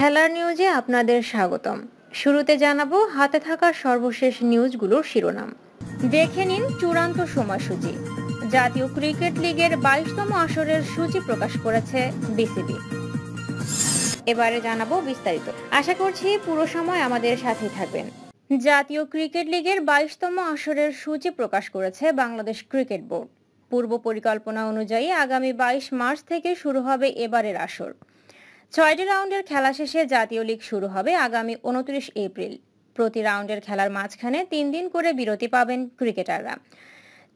খেলার নিউজে আপনাদের স্বাগতম শুরুতে জানাবো হাতে থাকা সর্বশেষ নিউজগুলোর শিরোনাম দেখে নিন চূড়ান্ত সময়সূচি জাতীয় ক্রিকেট লিগের বাইশতম আসরের সূচি প্রকাশ করেছে বিসিবি এবারে জানাবো বিস্তারিত আশা করছি পুরো সময় আমাদের সাথে থাকবেন জাতীয় ক্রিকেট লিগের বাইশতম আসরের সূচি প্রকাশ করেছে বাংলাদেশ ক্রিকেট বোর্ড পূর্ব পরিকল্পনা অনুযায়ী আগামী বাইশ মার্চ থেকে শুরু হবে এবারের আসর ছয়টি রাউন্ডের খেলা শেষে জাতীয় লিগ শুরু হবে আগামী উনত্রিশ এপ্রিল প্রতি রাউন্ডের খেলার মাঝখানে তিন দিন করে বিরতি পাবেন ক্রিকেটাররা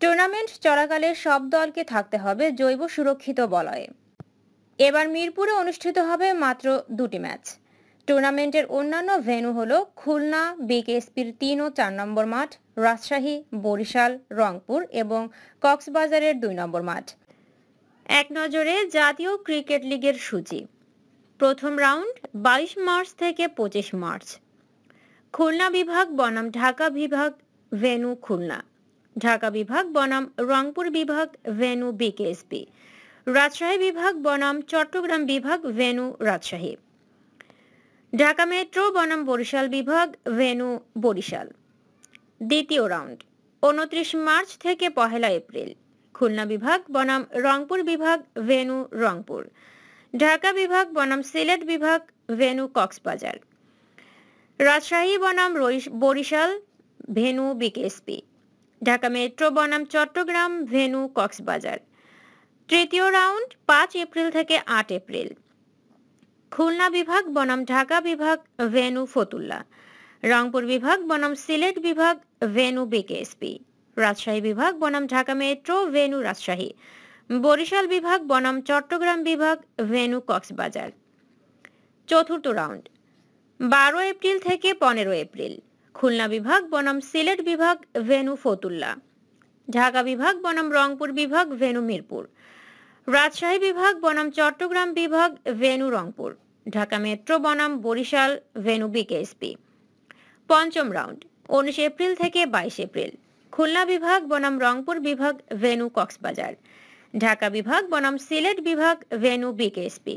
টুর্নামেন্ট চলাকালে সব দলকে থাকতে হবে জৈব সুরক্ষিত বলয়ে এবার মিরপুরে অনুষ্ঠিত হবে মাত্র দুটি ম্যাচ টুর্নামেন্টের অন্যান্য ভেন্যু হল খুলনা বিকেএসপির তিন ও চার নম্বর মাঠ রাজশাহী বরিশাল রংপুর এবং কক্সবাজারের দুই নম্বর মাঠ এক নজরে জাতীয় ক্রিকেট লিগের সূচি প্রথম রাউন্ড বাইশ মার্চ থেকে পঁচিশ মার্চ খুলনা বিভাগ বনাম ঢাকা বিভাগ ভেনু খুলনা ঢাকা বিভাগ বনাম রংপুর বিভাগ ভেনু বিকেএসপি রাজশাহী বিভাগ বনাম চট্টগ্রাম বিভাগ ভেনু রাজশাহী ঢাকা মেট্রো বনাম বরিশাল বিভাগ ভেনু বরিশাল দ্বিতীয় রাউন্ড উনত্রিশ মার্চ থেকে পহেলা এপ্রিল খুলনা বিভাগ বনাম রংপুর বিভাগ ভেনু রংপুর ঢাকা বিভাগ বনাম সিলেট বিভাগ ভেনু কক্সবাজার রাজশাহী বনাম Barishal venue BKSP Dhaka metro বনাম চট্টগ্রাম ভেনু কক্সবাজার তৃতীয় রাউন্ড পাঁচ এপ্রিল থেকে আট এপ্রিল খুলনা বিভাগ বনাম ঢাকা বিভাগ ভেনু ফতুল্লা রংপুর বিভাগ বনাম সিলেট বিভাগ ভেনু বিকেএসপি রাজশাহী বিভাগ বনাম ঢাকা মেট্রো ভেনু রাজশাহী বরিশাল বিভাগ বনাম চট্টগ্রাম বিভাগ ভেনু কক্সবাজার চতুর্থ রাউন্ড বারো এপ্রিল থেকে পনেরো এপ্রিল খুলনা বিভাগ বনাম সিলেট বিভাগ ভেনু ফতুল্লা ঢাকা বিভাগ বনাম রংপুর বিভাগ ভেনু মিরপুর রাজশাহী বিভাগ বনাম চট্টগ্রাম বিভাগ ভেনু রংপুর ঢাকা মেট্রো বনাম বরিশাল ভেনু বিকেএসপি পঞ্চম রাউন্ড উনিশ এপ্রিল থেকে বাইশ এপ্রিল খুলনা বিভাগ বনাম রংপুর বিভাগ ভেনু কক্সবাজার ঢাকা বিভাগ বনাম সিলেট বিভাগ ভেনু বিকেএসপি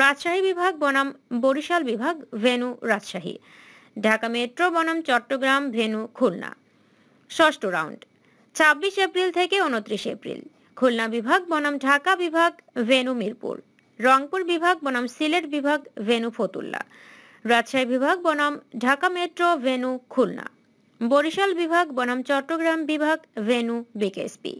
রাজশাহী বিভাগ বনাম বরিশাল বিভাগ ভেনু রাজশাহী ঢাকা মেট্রো বনাম চট্টগ্রাম ভেনু খুলনা ষষ্ঠ রাউন্ড ছাব্বিশ এপ্রিল থেকে উনত্রিশ এপ্রিল খুলনা বিভাগ বনাম ঢাকা বিভাগ ভেনু মিরপুর রংপুর বিভাগ বনাম সিলেট বিভাগ ভেনু ফতুল্লা রাজশাহী বিভাগ বনাম ঢাকা মেট্রো ভেনু খুলনা বরিশাল বিভাগ বনাম চট্টগ্রাম বিভাগ ভেনু বিকেএসপি